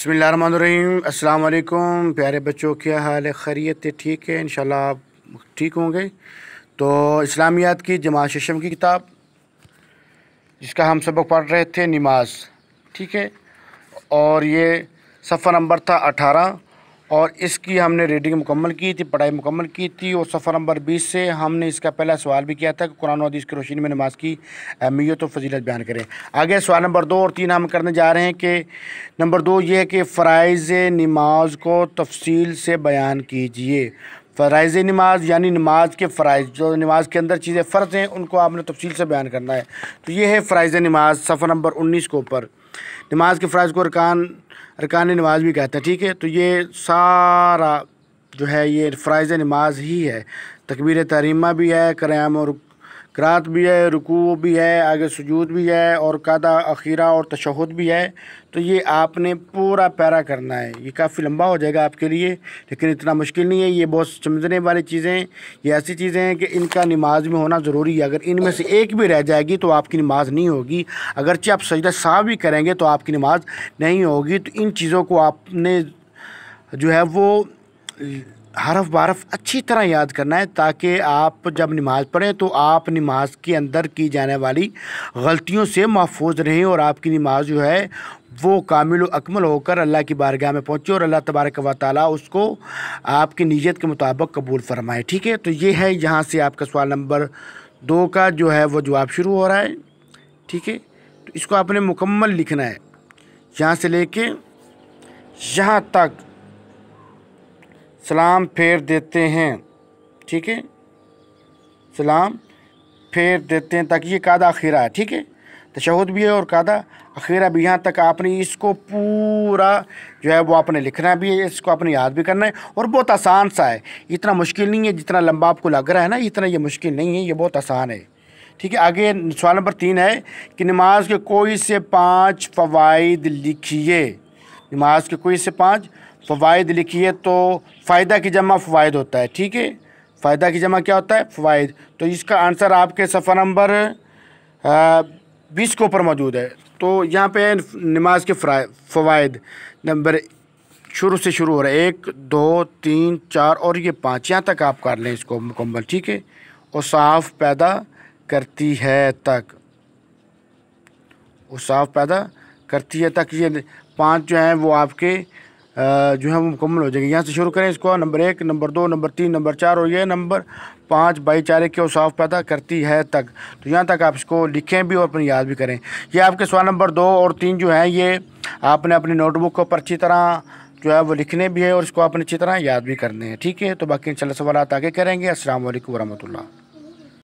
अस्सलाम वालेकुम प्यारे बच्चों क्या हाल है खैरियत ठीक है इन आप ठीक होंगे तो इस्लामियात की जमा शशम की किताब जिसका हम सबक पढ़ रहे थे नमाज ठीक है और ये सफ़ा नंबर था अठारह और इसकी हमने रीडिंग मुकम्मल की थी पढ़ाई मुकम्मल की थी और सफ़र नंबर बीस से हमने इसका पहला सवाल भी किया था कि कुरान हदीस की रोशनी में नमाज की अहमियत और फजीलत बयान करें आगे सवाल नंबर दो और तीन हम करने जा रहे हैं कि नंबर दो ये है कि फ़रज़ नमाज को तफसील से बयान कीजिए फरज नमाज यानी नमाज के फ़रज़ जो नमाज के अंदर चीज़ें फ़र्ज हैं उनको आपने तफसील से बयान करना है तो ये है फ़रज़ नमाज सफ़र नंबर उन्नीस के ऊपर नमाज के फरज़ को अरकान अरकान नमाज भी कहते हैं ठीक है तो ये सारा जो है ये फ़रज़ नमाज ही है तकबीर तरीमा भी है क्रयाम और करात भी है रुकू भी है आगे सजूद भी है और कादा अखीरा और तशहद भी है तो ये आपने पूरा पैरा करना है ये काफ़ी लंबा हो जाएगा आपके लिए लेकिन इतना मुश्किल नहीं है ये बहुत समझने वाली चीज़ें ये ऐसी चीज़ें हैं कि इनका नमाज में होना ज़रूरी है अगर इनमें से एक भी रह जाएगी तो आपकी नमाज नहीं होगी अगरचे आप सजदा साफ भी करेंगे तो आपकी नमाज नहीं होगी तो इन चीज़ों को आपने जो है वो हरफ बारफ अच्छी तरह याद करना है ताकि आप जब नमाज़ पढ़ें तो आप नमाज के अंदर की जाने वाली गलतियों से महफूज रहें और आपकी नमाज जो है वो कामिल अकमल होकर अल्लाह की बारगाह में पहुँचे और अल्लाह तबारक व ताली उसको आपकी नीयत के मुताबिक कबूल फरमाए ठीक है तो ये है यहाँ से आपका सवाल नंबर दो का जो है वो जवाब शुरू हो रहा है ठीक है तो इसको आपने मुकम्मल लिखना है यहाँ से ले कर यहाँ तक सलाम फेर देते हैं ठीक है सलाम फेर देते हैं ताकि ये कादा अखीरा है ठीक है तशहद भी है और कादा अखीरा भी यहाँ तक आपने इसको पूरा जो है वो आपने लिखना भी है इसको आपने याद भी करना है और बहुत आसान सा है इतना मुश्किल नहीं है जितना लंबा आपको लग रहा है ना इतना ये मुश्किल नहीं है ये बहुत आसान है ठीक है आगे सवाल नंबर तीन है कि नमाज के कोई से पाँच फ़वाद लिखिए नमाज के कोई से पाँच फ़वाद लिखिए तो फ़ायदा की जमा फ़वाद होता है ठीक है फ़ायदा की जमा क्या होता है फ़वाद तो इसका आंसर आपके सफ़र नंबर बीस के ऊपर मौजूद है तो यहाँ पे नमाज के फ़वाद नंबर शुरू से शुरू हो रहा है एक दो तीन चार और ये पाँच यहाँ तक आप कर लें इसको मुकम्मल ठीक है और साफ पैदा करती है तक उस साफ पैदा करती है तक ये पांच जो हैं वो आपके जो है वो मुकम्मल हो जाएगी यहाँ से शुरू करें इसको नंबर एक नंबर दो नंबर तीन नंबर चार और ये नंबर पाँच भाईचारे के साफ पैदा करती है तक तो यहाँ तक आप इसको लिखें भी और अपनी याद भी करें ये आपके सवाल नंबर दो और तीन जो हैं ये आपने अपनी नोटबुक को अच्छी तरह जो है वो लिखने भी है और इसको आपने अच्छी तरह याद भी करने हैं ठीक है तो बाकी इन सवाल आगे करेंगे असल वरहमल